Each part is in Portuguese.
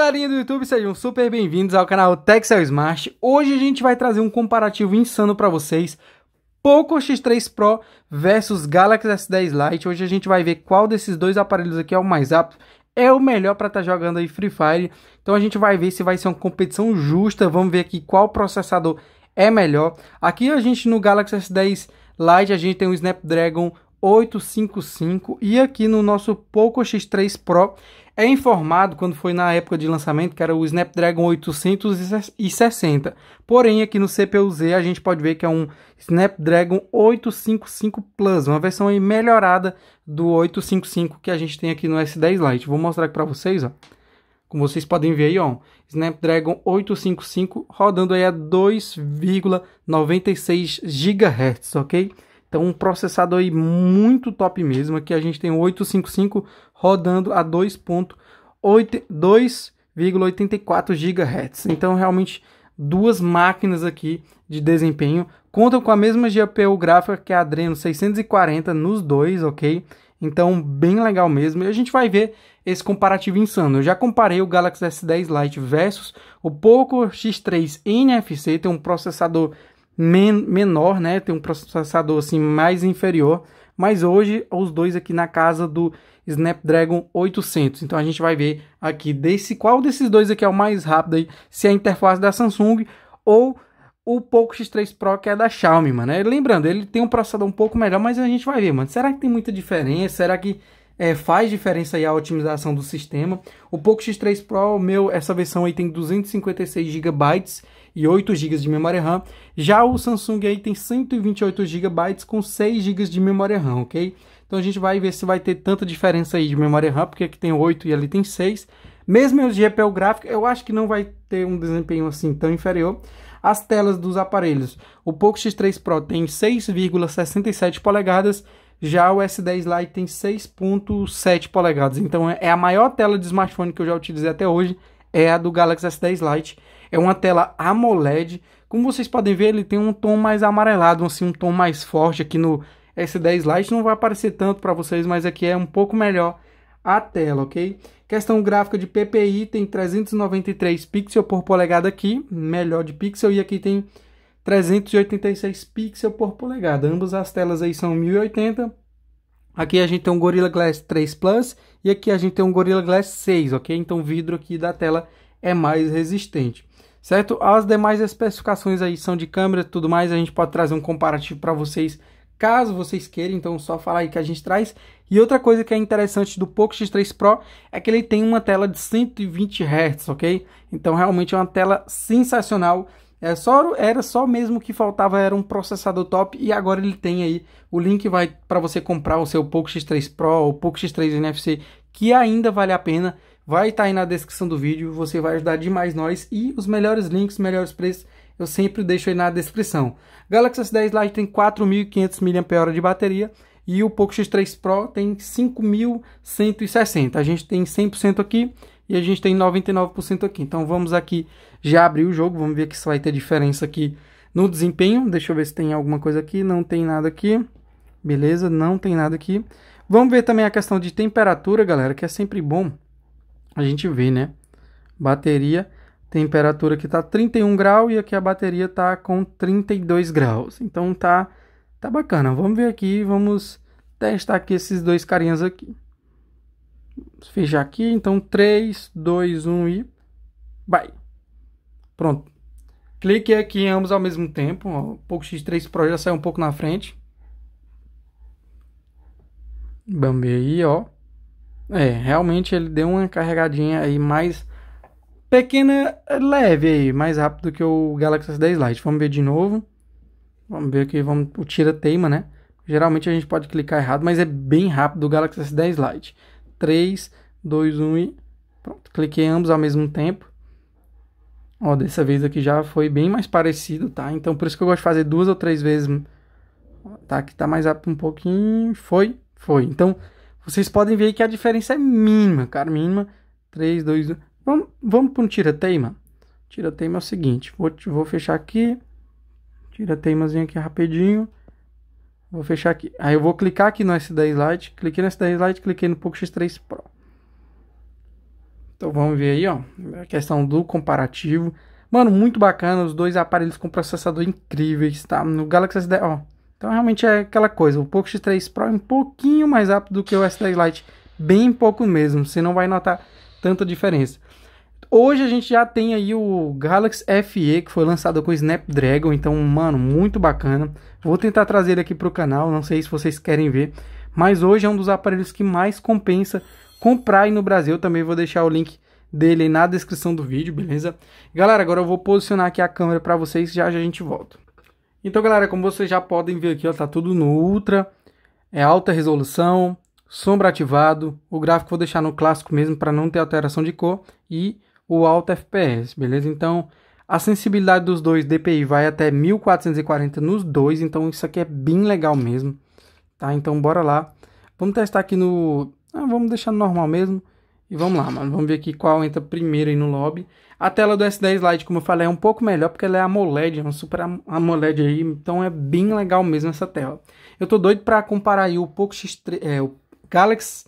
Galerinha do YouTube, sejam super bem-vindos ao canal Texel Smart. Hoje a gente vai trazer um comparativo insano para vocês, Poco X3 Pro versus Galaxy S10 Lite. Hoje a gente vai ver qual desses dois aparelhos aqui é o mais apto, é o melhor para estar tá jogando aí Free Fire. Então a gente vai ver se vai ser uma competição justa, vamos ver aqui qual processador é melhor. Aqui a gente no Galaxy S10 Lite a gente tem um Snapdragon 855 e aqui no nosso Poco X3 Pro é informado quando foi na época de lançamento que era o Snapdragon 860. Porém, aqui no CPU-Z a gente pode ver que é um Snapdragon 855 Plus, uma versão melhorada do 855 que a gente tem aqui no S10 Lite. Vou mostrar aqui para vocês, ó. Como vocês podem ver aí, ó, Snapdragon 855 rodando aí a 2,96 GHz, OK? Então, um processador aí muito top mesmo. Aqui a gente tem o 855 rodando a 2.84 GHz. Então, realmente, duas máquinas aqui de desempenho. Contam com a mesma GPU gráfica que a Adreno 640 nos dois, ok? Então, bem legal mesmo. E a gente vai ver esse comparativo insano. Eu já comparei o Galaxy S10 Lite versus o Poco X3 NFC, tem um processador men menor, né? Tem um processador assim mais inferior. Mas hoje os dois aqui na casa do Snapdragon 800. Então a gente vai ver aqui desse qual desses dois aqui é o mais rápido aí, se é a interface da Samsung ou o Poco X3 Pro que é da Xiaomi, mano. É, lembrando, ele tem um processador um pouco melhor, mas a gente vai ver, mano. Será que tem muita diferença? Será que é, faz diferença aí a otimização do sistema? O Poco X3 Pro, meu, essa versão aí tem 256 GB e 8 GB de memória RAM. Já o Samsung aí tem 128 GB com 6 GB de memória RAM, ok? Então a gente vai ver se vai ter tanta diferença aí de memória RAM, porque aqui tem 8 e ali tem 6. Mesmo o GPU gráfico, eu acho que não vai ter um desempenho assim tão inferior. As telas dos aparelhos, o Poco X3 Pro tem 6,67 polegadas, já o S10 Lite tem 6.7 polegadas. Então é, é a maior tela de smartphone que eu já utilizei até hoje, é a do Galaxy S10 Lite. É uma tela AMOLED. Como vocês podem ver, ele tem um tom mais amarelado, assim, um tom mais forte aqui no S10 Lite. Não vai aparecer tanto para vocês, mas aqui é um pouco melhor a tela, ok? Questão gráfica de PPI, tem 393 pixels por polegada aqui, melhor de pixel, e aqui tem 386 pixels por polegada. Ambas as telas aí são 1080. Aqui a gente tem um Gorilla Glass 3 Plus e aqui a gente tem um Gorilla Glass 6, ok? Então o vidro aqui da tela é mais resistente certo? As demais especificações aí são de câmera e tudo mais, a gente pode trazer um comparativo para vocês caso vocês queiram, então só falar aí que a gente traz. E outra coisa que é interessante do Poco X3 Pro é que ele tem uma tela de 120 Hz, ok? Então realmente é uma tela sensacional. É só, era só mesmo que faltava era um processador top e agora ele tem aí o link vai para você comprar o seu Poco X3 Pro ou Poco X3 NFC que ainda vale a pena vai estar tá aí na descrição do vídeo, você vai ajudar demais nós e os melhores links, melhores preços, eu sempre deixo aí na descrição. Galaxy S10 Lite tem 4.500 mAh de bateria e o Poco X3 Pro tem 5.160. A gente tem 100% aqui e a gente tem 99% aqui. Então vamos aqui já abrir o jogo, vamos ver que isso vai ter diferença aqui no desempenho. Deixa eu ver se tem alguma coisa aqui, não tem nada aqui. Beleza, não tem nada aqui. Vamos ver também a questão de temperatura, galera, que é sempre bom a gente vê, né? Bateria, temperatura que tá 31 graus e aqui a bateria tá com 32 graus. Então tá tá bacana. Vamos ver aqui, vamos testar aqui esses dois carinhas aqui. Fechar aqui, então 3, 2, 1 e vai. Pronto. Clique aqui em ambos ao mesmo tempo. o Poco X3 Pro já saiu um pouco na frente. Vamos ver aí, ó. É, realmente ele deu uma carregadinha aí mais pequena, leve aí, mais rápido que o Galaxy S10 Lite. Vamos ver de novo. Vamos ver aqui, vamos, o tira-teima, né? Geralmente a gente pode clicar errado, mas é bem rápido o Galaxy S10 Lite. 3, 2, 1 e... Pronto, cliquei ambos ao mesmo tempo. Ó, dessa vez aqui já foi bem mais parecido, tá? Então por isso que eu gosto de fazer duas ou três vezes. Tá, aqui tá mais rápido um pouquinho. Foi, foi. Então... Vocês podem ver que a diferença é mínima, cara, mínima. 3, 2, 1. Vamos, vamos para um tira-teima? tira teima é o seguinte, vou, vou fechar aqui. tira Tirateimazinho aqui rapidinho. Vou fechar aqui. Aí eu vou clicar aqui no S10 Lite. Cliquei no S10 Lite, cliquei no Poco X3 Pro. Então vamos ver aí, ó. A questão do comparativo. Mano, muito bacana. Os dois aparelhos com processador incríveis, tá? No Galaxy S10, ó. Então realmente é aquela coisa, o Poco X3 Pro é um pouquinho mais rápido do que o S3 Lite, bem pouco mesmo, você não vai notar tanta diferença. Hoje a gente já tem aí o Galaxy FE, que foi lançado com o Snapdragon, então, mano, muito bacana. Vou tentar trazer ele aqui para o canal, não sei se vocês querem ver, mas hoje é um dos aparelhos que mais compensa comprar aí no Brasil, também vou deixar o link dele na descrição do vídeo, beleza? Galera, agora eu vou posicionar aqui a câmera para vocês, já já a gente volta. Então, galera, como vocês já podem ver aqui, ó, tá tudo no ultra, é alta resolução, sombra ativado, o gráfico vou deixar no clássico mesmo para não ter alteração de cor e o alto FPS, beleza? Então, a sensibilidade dos dois DPI vai até 1440 nos dois, então isso aqui é bem legal mesmo, tá? Então, bora lá. Vamos testar aqui no... Ah, vamos deixar no normal mesmo. E vamos lá, mano. Vamos ver aqui qual entra primeiro aí no lobby. A tela do S10 Lite, como eu falei, é um pouco melhor porque ela é AMOLED, é uma super AMOLED aí, então é bem legal mesmo essa tela. Eu tô doido para comparar aí o Poco X3, é, o Galaxy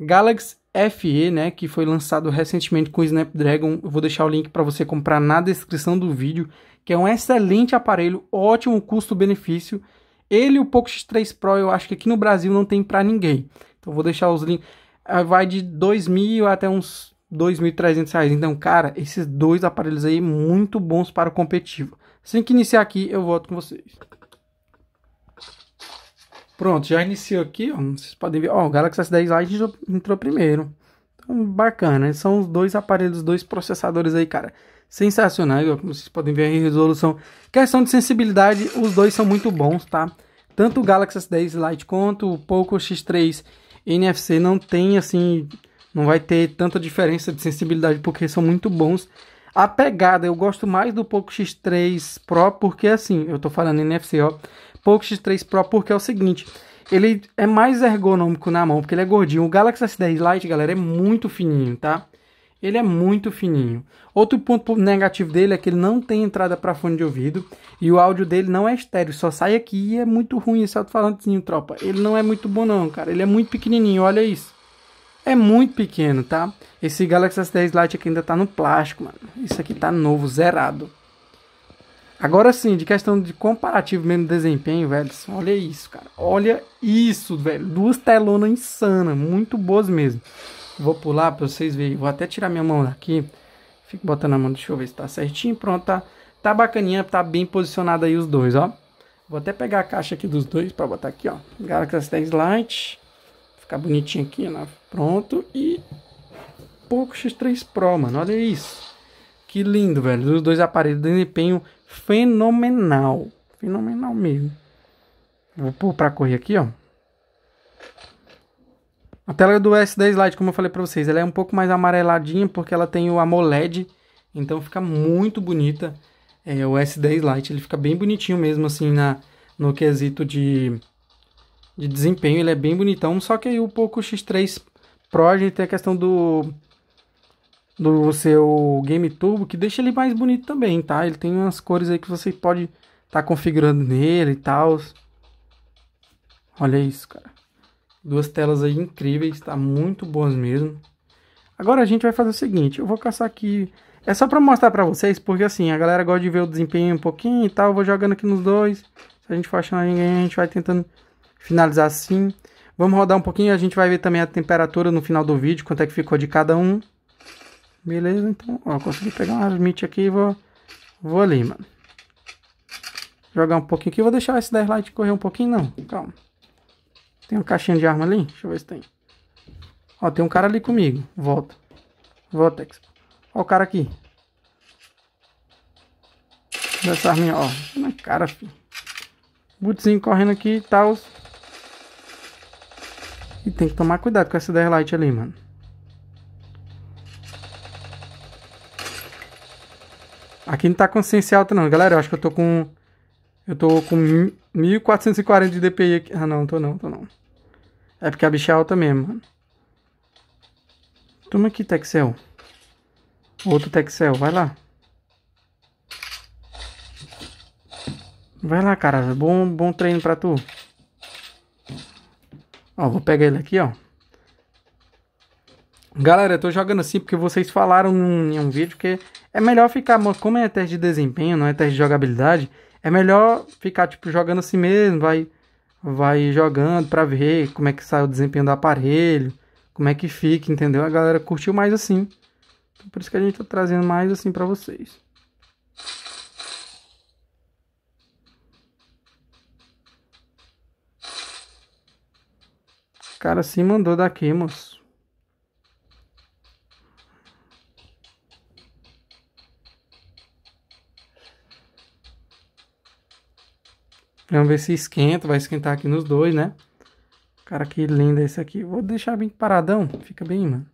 Galaxy FE, né, que foi lançado recentemente com o Snapdragon. Eu vou deixar o link para você comprar na descrição do vídeo, que é um excelente aparelho, ótimo custo-benefício. Ele e o Poco X3 Pro, eu acho que aqui no Brasil não tem para ninguém. Então vou deixar os links ah, vai de mil até uns 2.300 reais. Então, cara, esses dois aparelhos aí muito bons para o competitivo. Assim que iniciar aqui, eu volto com vocês. Pronto, já iniciou aqui, ó, vocês podem ver, ó, o Galaxy S10 Lite entrou primeiro. Então, bacana, né? são os dois aparelhos, dois processadores aí, cara, sensacionais, como vocês podem ver em resolução. Questão de sensibilidade, os dois são muito bons, tá? Tanto o Galaxy S10 Lite quanto o Poco X3 NFC não tem assim, não vai ter tanta diferença de sensibilidade porque são muito bons. A pegada, eu gosto mais do Poco X3 Pro porque assim, eu tô falando NFC, ó. Poco X3 Pro porque é o seguinte, ele é mais ergonômico na mão, porque ele é gordinho. O Galaxy S10 Lite, galera, é muito fininho, tá? ele é muito fininho. Outro ponto negativo dele é que ele não tem entrada para fone de ouvido e o áudio dele não é estéreo, só sai aqui e é muito ruim esse alto-falantezinho, tropa. Ele não é muito bom não, cara. Ele é muito pequenininho, olha isso. É muito pequeno, tá? Esse Galaxy S10 Lite aqui ainda tá no plástico, mano. Isso aqui tá novo, zerado. Agora sim, de questão de comparativo mesmo de desempenho, velho, olha isso, cara. Olha isso, velho. Duas telonas insanas, muito boas mesmo. Vou pular para vocês verem. Vou até tirar minha mão daqui. Fico botando a mão, deixa eu ver se tá certinho. Pronto, tá, tá bacaninha, tá bem posicionado aí os dois, ó. Vou até pegar a caixa aqui dos dois para botar aqui, ó. Galaxy 10 Lite. Ficar bonitinho aqui, né? Pronto. E Poco X3 Pro, mano. Olha isso. Que lindo, velho. Os dois aparelhos de desempenho fenomenal. Fenomenal mesmo. Vou pôr pra correr aqui, ó. A tela é do S10 Lite, como eu falei para vocês, ela é um pouco mais amareladinha porque ela tem o AMOLED, então fica muito bonita. É, o S10 Lite, ele fica bem bonitinho mesmo assim na no quesito de, de desempenho, ele é bem bonitão, só que aí o Poco X3 Pro a gente tem a questão do do seu Game Turbo, que deixa ele mais bonito também, tá? Ele tem umas cores aí que você pode estar tá configurando nele e tal. Olha isso, cara. Duas telas aí incríveis, tá muito boas mesmo. Agora a gente vai fazer o seguinte, eu vou caçar aqui... É só pra mostrar pra vocês, porque assim, a galera gosta de ver o desempenho um pouquinho e tal. Eu vou jogando aqui nos dois. Se a gente for achando ninguém, a gente vai tentando finalizar assim. Vamos rodar um pouquinho, a gente vai ver também a temperatura no final do vídeo, quanto é que ficou de cada um. Beleza, então, ó, consegui pegar um limite aqui e vou, vou ali, mano. Jogar um pouquinho aqui, vou deixar esse 10 light correr um pouquinho, não, calma. Tem uma caixinha de arma ali? Deixa eu ver se tem. Ó, tem um cara ali comigo. Volta. Volta, Expo. Ó o cara aqui. Essa arminha, ó. Na cara, filho. Bootzinho correndo aqui e tal. E tem que tomar cuidado com essa daylight ali, mano. Aqui não tá consciência alta não, galera. Eu acho que eu tô com eu tô com 1440 de DPI aqui. Ah, não, tô não, tô não. É porque a bicha é alta mesmo, mano. Toma aqui, Texel. Outro Texel, vai lá. Vai lá, cara. Bom, bom treino pra tu. Ó, vou pegar ele aqui, ó. Galera, eu tô jogando assim porque vocês falaram em um vídeo que é melhor ficar... Como é teste de desempenho, não é teste de jogabilidade é melhor ficar tipo jogando assim mesmo, vai vai jogando para ver como é que sai o desempenho do aparelho, como é que fica, entendeu? A galera curtiu mais assim. Então, por isso que a gente tá trazendo mais assim para vocês. O cara se mandou daqui, moço. Vamos ver se esquenta, vai esquentar aqui nos dois, né? Cara, que lindo esse aqui. Vou deixar bem paradão, fica bem, mano.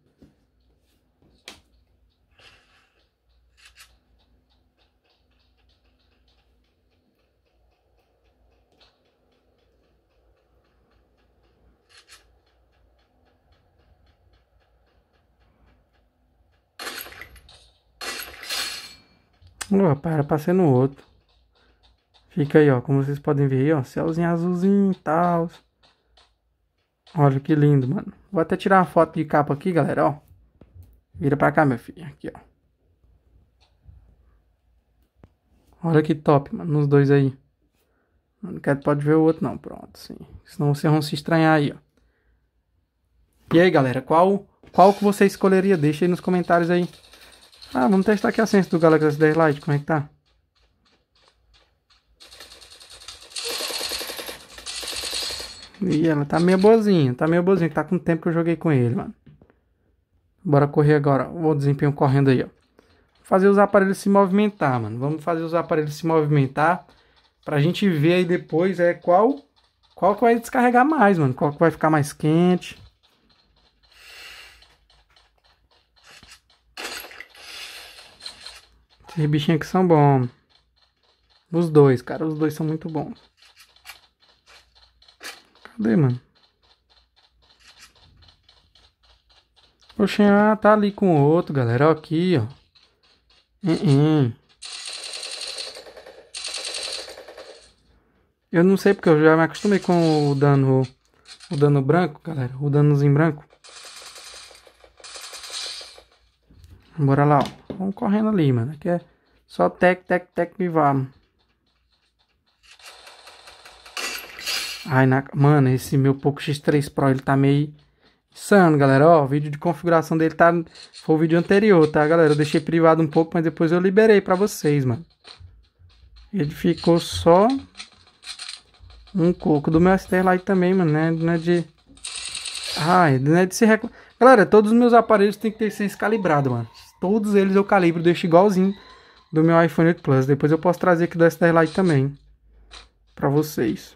Opa, era pra ser no outro. Fica aí, ó, como vocês podem ver aí, ó, céuzinho azulzinho e tal. Olha que lindo, mano. Vou até tirar uma foto de capa aqui, galera, ó. Vira pra cá, meu filho, aqui, ó. Olha que top, mano, nos dois aí. Não quero, pode ver o outro não, pronto, sim. Senão vocês vão se estranhar aí, ó. E aí, galera, qual, qual que você escolheria? Deixa aí nos comentários aí. Ah, vamos testar aqui a senha do Galaxy S10 Lite, como é que tá? E ela tá meio boazinha, tá meio boazinha, que tá com o tempo que eu joguei com ele, mano. Bora correr agora, o desempenho correndo aí, ó. Fazer os aparelhos se movimentar, mano. Vamos fazer os aparelhos se movimentar pra gente ver aí depois é qual qual que vai descarregar mais, mano. Qual que vai ficar mais quente. Esses bichinhos aqui são bons. Os dois, cara, os dois são muito bons. Cadê, mano? Poxa, ah, tá ali com o outro, galera. Ó, aqui, ó. Uh -uh. Eu não sei porque eu já me acostumei com o dano. O dano branco, galera. O danozinho branco. Bora lá, ó. Vamos correndo ali, mano. Aqui é só tec, tec, tec e vamos. Ai, na... mano, esse meu Poco X3 Pro, ele tá meio insano, galera. Ó, o vídeo de configuração dele tá... Foi o vídeo anterior, tá, galera? Eu deixei privado um pouco, mas depois eu liberei pra vocês, mano. Ele ficou só um coco do meu Sterlite também, mano, né? Não é de... Ai, não é de se reclamar. Galera, todos os meus aparelhos tem que ter senso calibrado, mano. Todos eles eu calibro, deixo igualzinho do meu iPhone 8 Plus. Depois eu posso trazer aqui do Sterlite também pra vocês.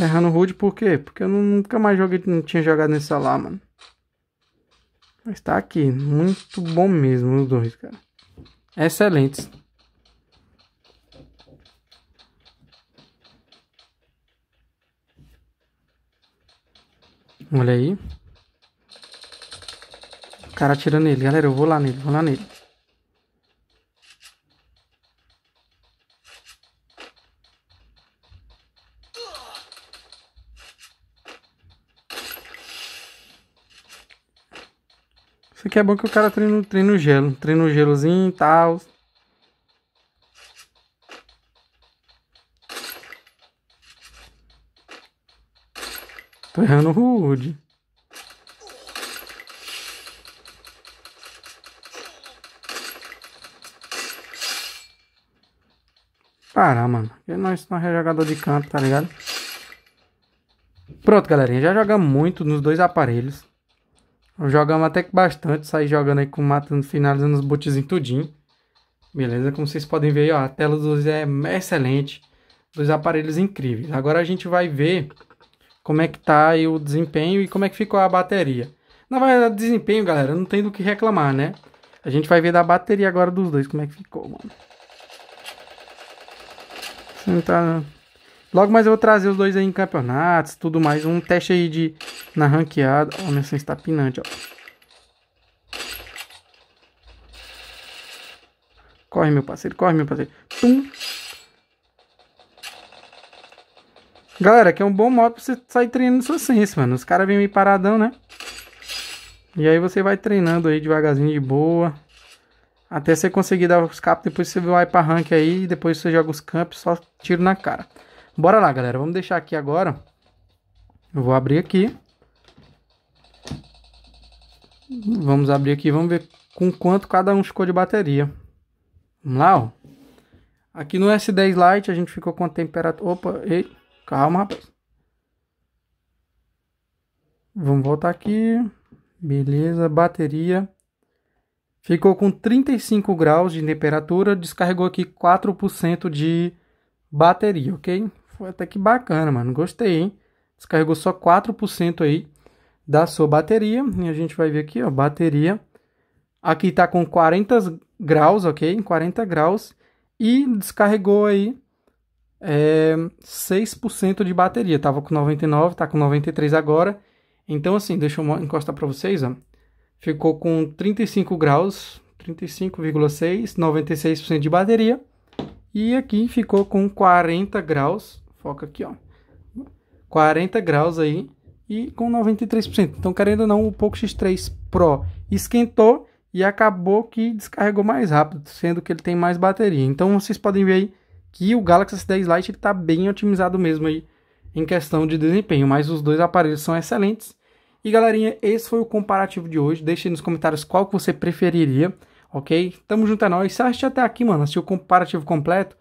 Errando o Rude por quê? Porque eu nunca mais joguei, não tinha jogado nesse lá, mano. Mas tá aqui, muito bom mesmo os dois, cara. É Excelentes. Olha aí. O cara atirando nele. Galera, eu vou lá nele, vou lá nele. Isso aqui é bom que o cara treina, treina o gelo. Treina o gelozinho e tal. Tô errando o Wood. Parar, mano. ele é nós não é jogador de campo tá ligado? Pronto, galerinha. Já jogamos muito nos dois aparelhos. Jogamos até que bastante, saí jogando aí com matando, finalizando os bootzinhos tudinho. Beleza? Como vocês podem ver, ó, a tela dos é excelente, dos aparelhos incríveis. Agora a gente vai ver como é que tá aí o desempenho e como é que ficou a bateria. Na verdade, desempenho, galera, não tem do que reclamar, né? A gente vai ver da bateria agora dos dois como é que ficou, mano. Não tá Logo mais eu vou trazer os dois aí em campeonatos, tudo mais. Um teste aí de na ranqueada. Ó, minha senha está pinante, ó. Corre, meu parceiro, corre, meu parceiro. Tum. Galera, aqui é um bom modo pra você sair treinando sua ciência, mano. Os caras vêm meio paradão, né? E aí você vai treinando aí devagarzinho, de boa. Até você conseguir dar os capos, depois você vai pra rank aí, depois você joga os campos, só tiro na cara. Bora lá, galera. Vamos deixar aqui agora. Eu vou abrir aqui. Vamos abrir aqui, vamos ver com quanto cada um ficou de bateria. Vamos lá, ó. Aqui no S10 Lite a gente ficou com a temperatura... Opa, ei, calma, rapaz. Vamos voltar aqui. Beleza, bateria. Ficou com 35 graus de temperatura, descarregou aqui 4% de bateria, ok? Foi até que bacana, mano. Gostei, hein? Descarregou só 4% aí da sua bateria. E a gente vai ver aqui, ó, bateria. Aqui tá com 40 graus, ok? 40 graus. E descarregou aí é, 6% de bateria. Tava com 99, tá com 93 agora. Então, assim, deixa eu encostar pra vocês, ó. Ficou com 35 graus, 35,6, 96% de bateria. E aqui ficou com 40 graus, Foca aqui, ó. 40 graus aí e com 93%. Então, querendo ou não, o Poco X3 Pro esquentou e acabou que descarregou mais rápido, sendo que ele tem mais bateria. Então, vocês podem ver aí que o Galaxy S10 Lite está bem otimizado mesmo aí em questão de desempenho, mas os dois aparelhos são excelentes. E galerinha, esse foi o comparativo de hoje. Deixe nos comentários qual que você preferiria, ok? Tamo junto a é nós. Se assistiu até aqui, mano, assistiu o comparativo completo,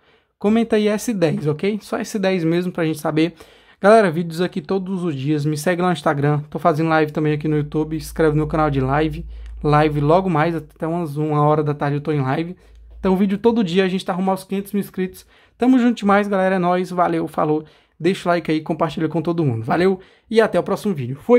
comenta aí S10, ok? Só S10 mesmo pra gente saber. Galera, vídeos aqui todos os dias. Me segue lá no Instagram. Tô fazendo live também aqui no YouTube. inscreve no canal de live. Live logo mais, até umas uma hora da tarde eu tô em live. Então, vídeo todo dia, a gente tá arrumando os 500 mil inscritos. Tamo junto demais, galera. É nóis, valeu, falou. Deixa o like aí, compartilha com todo mundo. Valeu e até o próximo vídeo. Fui!